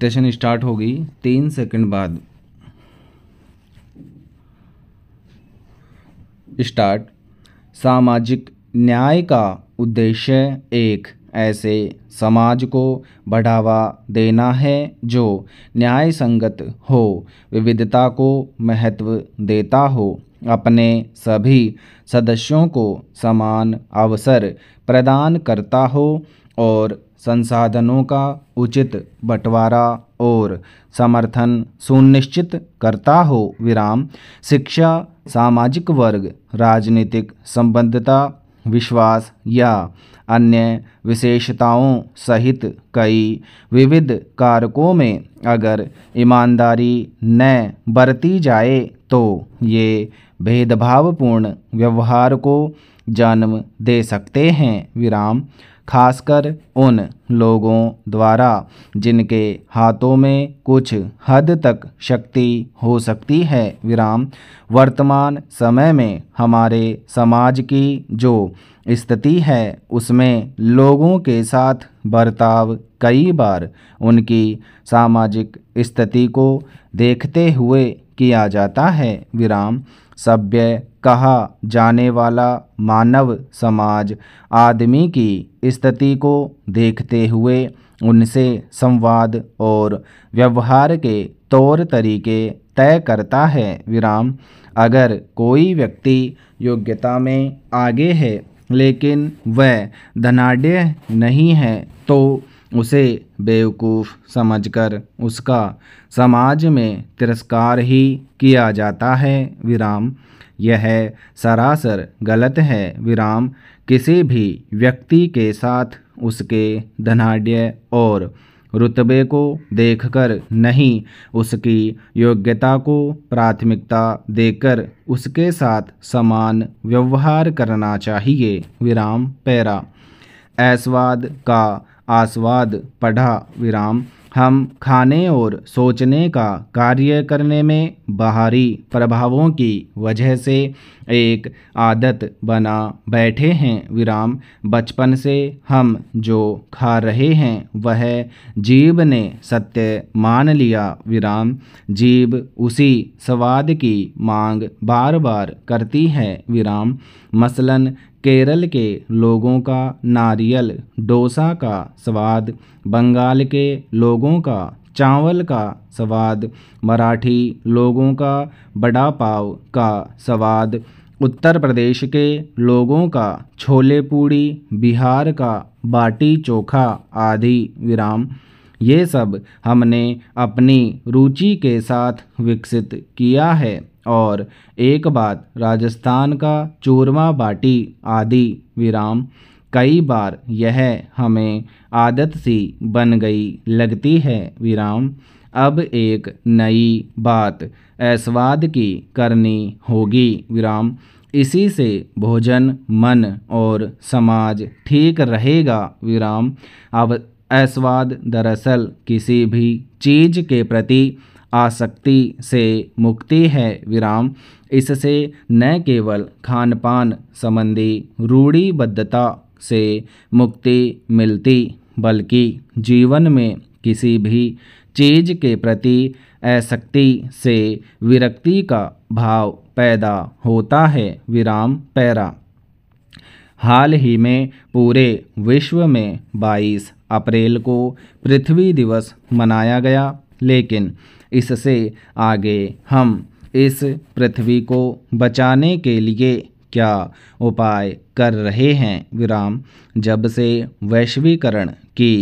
station start होगी तीन second बाद स्टार्ट सामाजिक न्याय का उद्देश्य एक ऐसे समाज को बढ़ावा देना है जो न्याय संगत हो विविधता को महत्व देता हो अपने सभी सदस्यों को समान अवसर प्रदान करता हो और संसाधनों का उचित बंटवारा और समर्थन सुनिश्चित करता हो विराम शिक्षा सामाजिक वर्ग राजनीतिक संबद्धता विश्वास या अन्य विशेषताओं सहित कई विविध कारकों में अगर ईमानदारी न बरती जाए तो ये भेदभावपूर्ण व्यवहार को जन्म दे सकते हैं विराम खासकर उन लोगों द्वारा जिनके हाथों में कुछ हद तक शक्ति हो सकती है विराम वर्तमान समय में हमारे समाज की जो स्थिति है उसमें लोगों के साथ बर्ताव कई बार उनकी सामाजिक स्थिति को देखते हुए किया जाता है विराम सभ्य कहा जाने वाला मानव समाज आदमी की स्थिति को देखते हुए उनसे संवाद और व्यवहार के तौर तरीके तय करता है विराम अगर कोई व्यक्ति योग्यता में आगे है लेकिन वह धनाढ़ नहीं है तो उसे बेवकूफ़ समझकर उसका समाज में तिरस्कार ही किया जाता है विराम यह सरासर गलत है विराम किसी भी व्यक्ति के साथ उसके धनाढ़ और रुतबे को देखकर नहीं उसकी योग्यता को प्राथमिकता देकर उसके साथ समान व्यवहार करना चाहिए विराम पैरा ऐसवाद का आस्वाद पढ़ा विराम हम खाने और सोचने का कार्य करने में बाहरी प्रभावों की वजह से एक आदत बना बैठे हैं विराम बचपन से हम जो खा रहे हैं वह जीव ने सत्य मान लिया विराम जीव उसी स्वाद की मांग बार बार करती है विराम मसलन केरल के लोगों का नारियल डोसा का स्वाद बंगाल के लोगों का चावल का स्वाद मराठी लोगों का बड़ा पाव का स्वाद उत्तर प्रदेश के लोगों का छोले पूड़ी बिहार का बाटी चोखा आदि विराम ये सब हमने अपनी रुचि के साथ विकसित किया है और एक बात राजस्थान का चूरमा बाटी आदि विराम कई बार यह हमें आदत सी बन गई लगती है विराम अब एक नई बात ऐस्वाद की करनी होगी विराम इसी से भोजन मन और समाज ठीक रहेगा विराम अब ऐस्वाद दरअसल किसी भी चीज़ के प्रति आसक्ति से मुक्ति है विराम इससे न केवल खान पान संबंधी रूढ़िबद्धता से मुक्ति मिलती बल्कि जीवन में किसी भी चीज के प्रति आसक्ति से विरक्ति का भाव पैदा होता है विराम पैरा हाल ही में पूरे विश्व में 22 अप्रैल को पृथ्वी दिवस मनाया गया लेकिन इससे आगे हम इस पृथ्वी को बचाने के लिए क्या उपाय कर रहे हैं विराम जब से वैश्वीकरण की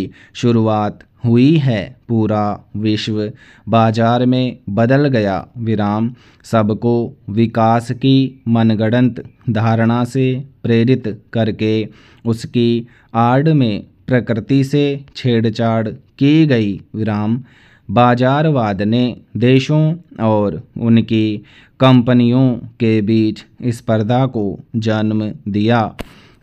शुरुआत हुई है पूरा विश्व बाजार में बदल गया विराम सबको विकास की मनगणंत धारणा से प्रेरित करके उसकी आड़ में प्रकृति से छेड़छाड़ की गई विराम बाजारवाद ने देशों और उनकी कंपनियों के बीच स्पर्धा को जन्म दिया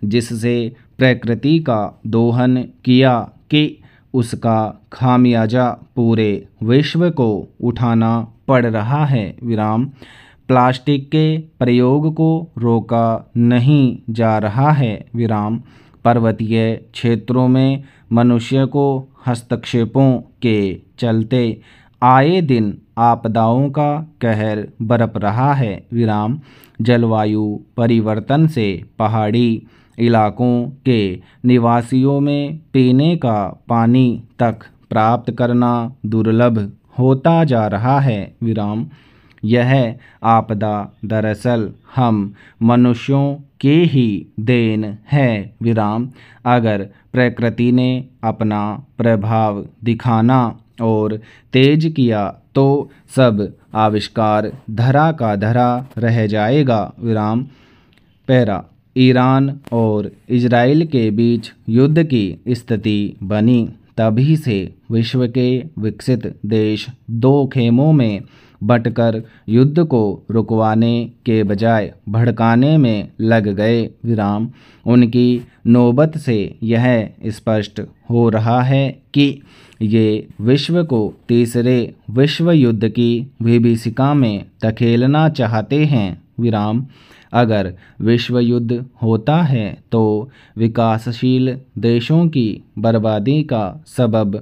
जिससे प्रकृति का दोहन किया कि उसका खामियाजा पूरे विश्व को उठाना पड़ रहा है विराम प्लास्टिक के प्रयोग को रोका नहीं जा रहा है विराम पर्वतीय क्षेत्रों में मनुष्य को हस्तक्षेपों के चलते आए दिन आपदाओं का कहर बरप रहा है विराम जलवायु परिवर्तन से पहाड़ी इलाकों के निवासियों में पीने का पानी तक प्राप्त करना दुर्लभ होता जा रहा है विराम यह आपदा दरअसल हम मनुष्यों के ही देन है विराम अगर प्रकृति ने अपना प्रभाव दिखाना और तेज किया तो सब आविष्कार धरा का धरा रह जाएगा विराम पैरा ईरान और इजराइल के बीच युद्ध की स्थिति बनी तभी से विश्व के विकसित देश दो खेमों में बटकर युद्ध को रुकवाने के बजाय भड़काने में लग गए विराम उनकी नौबत से यह स्पष्ट हो रहा है कि ये विश्व को तीसरे विश्व युद्ध की विभीषिका में धकेलना चाहते हैं विराम अगर विश्व युद्ध होता है तो विकासशील देशों की बर्बादी का सबब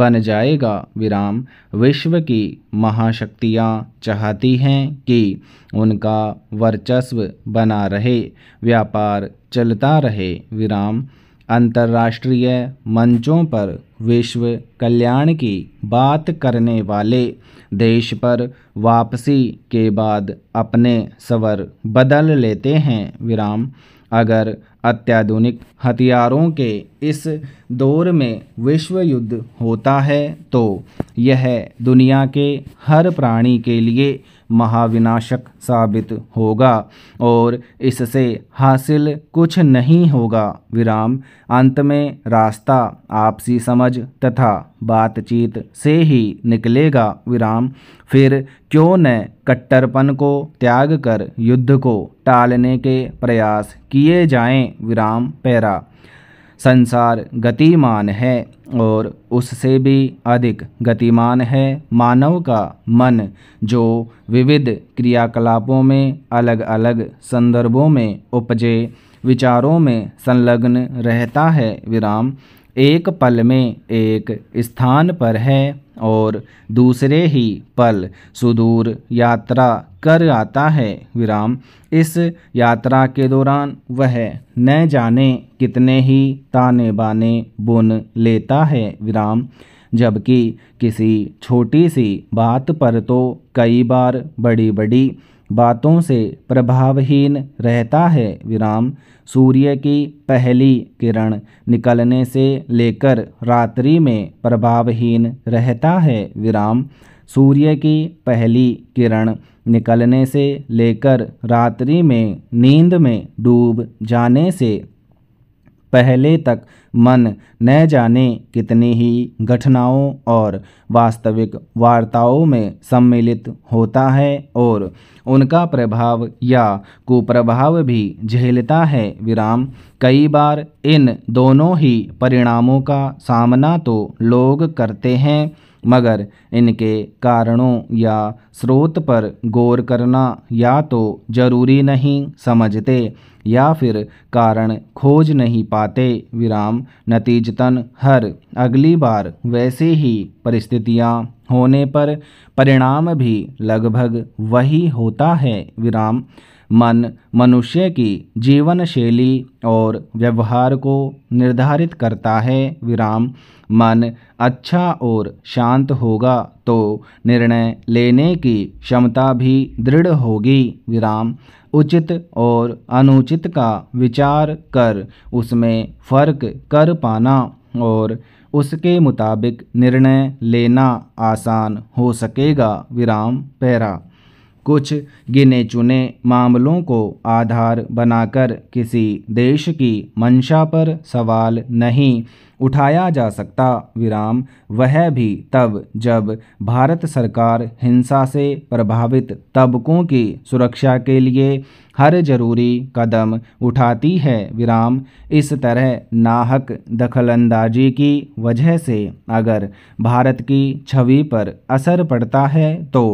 बन जाएगा विराम विश्व की महाशक्तियाँ चाहती हैं कि उनका वर्चस्व बना रहे व्यापार चलता रहे विराम अंतर्राष्ट्रीय मंचों पर विश्व कल्याण की बात करने वाले देश पर वापसी के बाद अपने सवर बदल लेते हैं विराम अगर अत्याधुनिक हथियारों के इस दौर में विश्व युद्ध होता है तो यह दुनिया के हर प्राणी के लिए महाविनाशक साबित होगा और इससे हासिल कुछ नहीं होगा विराम अंत में रास्ता आपसी समझ तथा बातचीत से ही निकलेगा विराम फिर क्यों न कट्टरपन को त्याग कर युद्ध को टालने के प्रयास किए जाएं विराम पैरा संसार गतिमान है और उससे भी अधिक गतिमान है मानव का मन जो विविध क्रियाकलापों में अलग अलग संदर्भों में उपजे विचारों में संलग्न रहता है विराम एक पल में एक स्थान पर है और दूसरे ही पल सुदूर यात्रा कर आता है विराम इस यात्रा के दौरान वह न जाने कितने ही ताने बाने बुन लेता है विराम जबकि किसी छोटी सी बात पर तो कई बार बड़ी बड़ी बातों से प्रभावहीन रहता है विराम सूर्य की पहली किरण निकलने से लेकर रात्रि में प्रभावहीन रहता है विराम सूर्य की पहली किरण निकलने से लेकर रात्रि में नींद में डूब जाने से पहले तक मन न जाने कितनी ही घटनाओं और वास्तविक वार्ताओं में सम्मिलित होता है और उनका प्रभाव या कुप्रभाव भी झेलता है विराम कई बार इन दोनों ही परिणामों का सामना तो लोग करते हैं मगर इनके कारणों या स्रोत पर गौर करना या तो जरूरी नहीं समझते या फिर कारण खोज नहीं पाते विराम नतीजतन हर अगली बार वैसे ही परिस्थितियाँ होने पर परिणाम भी लगभग वही होता है विराम मन मनुष्य की जीवन शैली और व्यवहार को निर्धारित करता है विराम मन अच्छा और शांत होगा तो निर्णय लेने की क्षमता भी दृढ़ होगी विराम उचित और अनुचित का विचार कर उसमें फर्क कर पाना और उसके मुताबिक निर्णय लेना आसान हो सकेगा विराम पैरा कुछ गिने चुने मामलों को आधार बनाकर किसी देश की मंशा पर सवाल नहीं उठाया जा सकता विराम वह भी तब जब भारत सरकार हिंसा से प्रभावित तबकों की सुरक्षा के लिए हर जरूरी कदम उठाती है विराम इस तरह नाहक दखलंदाजी की वजह से अगर भारत की छवि पर असर पड़ता है तो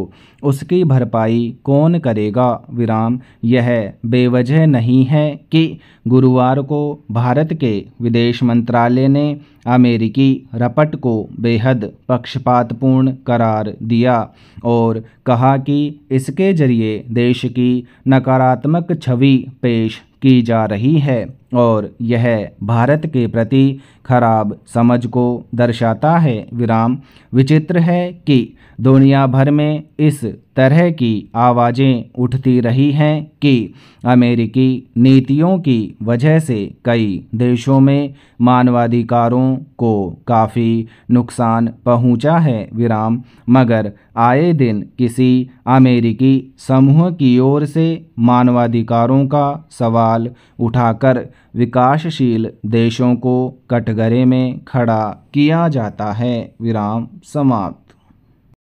उसकी भरपाई कौन करेगा विराम यह बेवजह नहीं है कि गुरुवार को भारत के विदेश मंत्रालय ने अमेरिकी रपट को बेहद पक्षपातपूर्ण करार दिया और कहा कि इसके जरिए देश की नकारात्मक छवि पेश की जा रही है और यह भारत के प्रति खराब समझ को दर्शाता है विराम विचित्र है कि दुनिया भर में इस तरह की आवाज़ें उठती रही हैं कि अमेरिकी नीतियों की वजह से कई देशों में मानवाधिकारों को काफ़ी नुकसान पहुंचा है विराम मगर आए दिन किसी अमेरिकी समूह की ओर से मानवाधिकारों का सवाल उठाकर विकासशील देशों को कटघरे में खड़ा किया जाता है विराम समाप्त